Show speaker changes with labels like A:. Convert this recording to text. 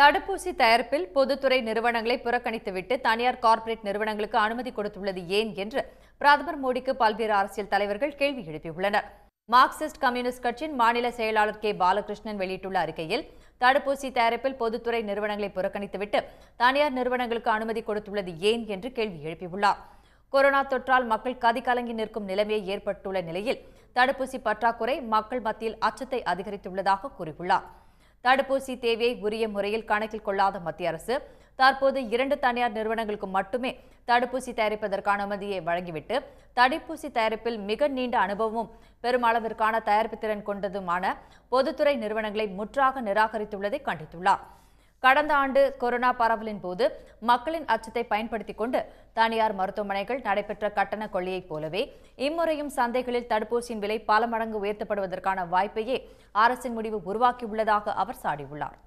A: தடுப்பூசி தயாரிப்பில் பொதுத்துறை நிறுவனங்களை புறக்கணித்துவிட்டு தனியார் கார்ப்பரேட் நிறுவனங்களுக்கு அனுமதி கொடுத்துள்ளது ஏன் என்று பிரதமர் மோடிக்கு பல்வேறு அரசியல் தலைவர்கள் கேள்வி எழுப்பியுள்ளனர் மார்க்சிஸ்ட் கம்யூனிஸ்ட் கட்சியின் மாநில செயலாளர் கே பாலகிருஷ்ணன் வெளியிட்டுள்ள அறிக்கையில் தடுப்பூசி தயாரிப்பில் பொதுத்துறை நிறுவனங்களை புறக்கணித்துவிட்டு தனியார் நிறுவனங்களுக்கு அனுமதி கொடுத்துள்ளது ஏன் என்று கேள்வி எழுப்பியுள்ளார் கொரோனா தொற்றால் மக்கள் கதிகலங்கி நிற்கும் நிலைமையை ஏற்பட்டுள்ள நிலையில் தடுப்பூசி பற்றாக்குறை மக்கள் மத்தியில் அச்சத்தை அதிகரித்துள்ளதாக கூறியுள்ளார் தடுப்பூசி தேவையை உரிய முறையில் கணக்கில் கொள்ளாத மத்திய அரசு தற்போது இரண்டு தனியார் நிறுவனங்களுக்கு மட்டுமே தடுப்பூசி தயாரிப்பதற்கான அனுமதியை வழங்கிவிட்டு தடுப்பூசி தயாரிப்பில் மிக நீண்ட அனுபவமும் பெருமளவிற்கான தயாரிப்பு திறன் கொண்டதுமான பொதுத்துறை நிறுவனங்களை முற்றாக நிராகரித்துள்ளதை கண்டித்துள்ளார் கடந்த ஆண்டு கொரோனா பரவலின் போது மக்களின் அச்சத்தை பயன்படுத்திக் கொண்டு தனியார் மருத்துவமனைகள் நடைபெற்ற கட்டண கொள்ளையைப் போலவே இம்முறையும் சந்தைகளில் தடுப்பூசியின் விலை பல மடங்கு உயர்த்தப்படுவதற்கான வாய்ப்பையே அரசின் முடிவு உருவாக்கியுள்ளதாக அவர் சாடியுள்ளார்